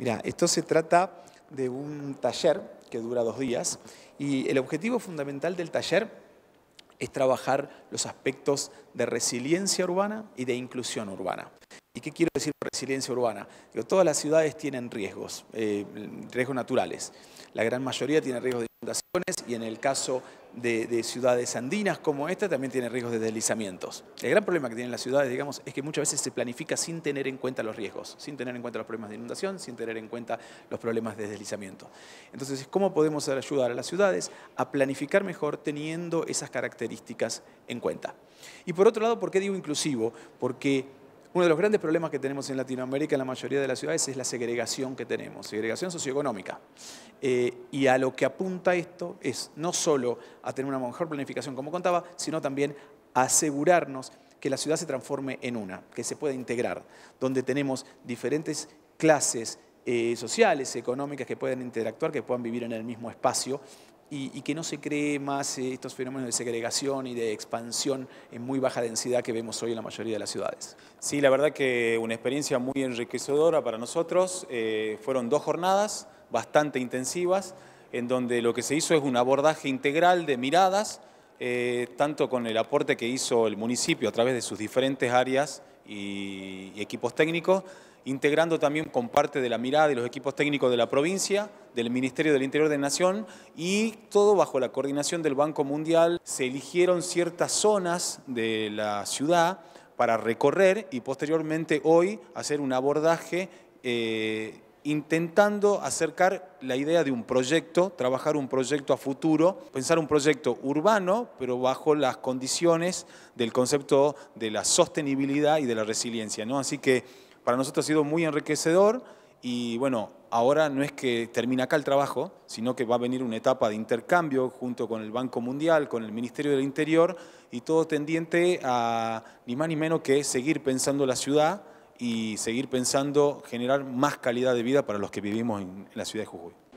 Mira, esto se trata de un taller que dura dos días y el objetivo fundamental del taller es trabajar los aspectos de resiliencia urbana y de inclusión urbana. ¿Y qué quiero decir por resiliencia urbana? todas las ciudades tienen riesgos, eh, riesgos naturales. La gran mayoría tiene riesgos de y en el caso de, de, ciudades andinas como esta también tiene riesgos de deslizamientos. El gran problema que tienen las ciudades, digamos, es que muchas veces se planifica sin tener en cuenta los riesgos, sin tener en cuenta los problemas de inundación, sin tener en cuenta los problemas de deslizamiento. Entonces, ¿cómo podemos ayudar a las ciudades a planificar mejor teniendo esas características en cuenta? Y por otro lado, ¿por qué digo inclusivo? Porque uno de los grandes problemas que tenemos en Latinoamérica, en la mayoría de las ciudades, es la segregación que tenemos, segregación socioeconómica. Eh, y a lo que apunta esto es no solo a tener una mejor planificación, como contaba, sino también a asegurarnos que la ciudad se transforme en una, que se pueda integrar, donde tenemos diferentes clases eh, sociales, económicas, que puedan interactuar, que puedan vivir en el mismo espacio y, que no se cree más eh, estos fenómenos de segregación y de expansión en muy baja densidad que vemos hoy en la mayoría de las ciudades. Sí, la verdad que una experiencia muy enriquecedora para nosotros. Eh, fueron dos jornadas bastante intensivas en donde lo que se hizo es un abordaje integral de miradas eh, tanto con el aporte que hizo el municipio a través de sus diferentes áreas y, equipos técnicos, integrando también con parte de la mirada de los equipos técnicos de la provincia, del Ministerio del Interior de Nación y todo bajo la coordinación del Banco Mundial. Se eligieron ciertas zonas de la ciudad para recorrer y posteriormente hoy hacer un abordaje eh, intentando acercar la idea de un proyecto, trabajar un proyecto a futuro, pensar un proyecto urbano, pero bajo las condiciones del concepto de la sostenibilidad y de la resiliencia. Así que para nosotros ha sido muy enriquecedor y bueno, ahora no es que termine acá el trabajo, sino que va a venir una etapa de intercambio junto con el Banco Mundial, con el Ministerio del Interior y todo tendiente a ni más ni menos que seguir pensando la ciudad y seguir pensando generar más calidad de vida para los que vivimos en la ciudad de Jujuy.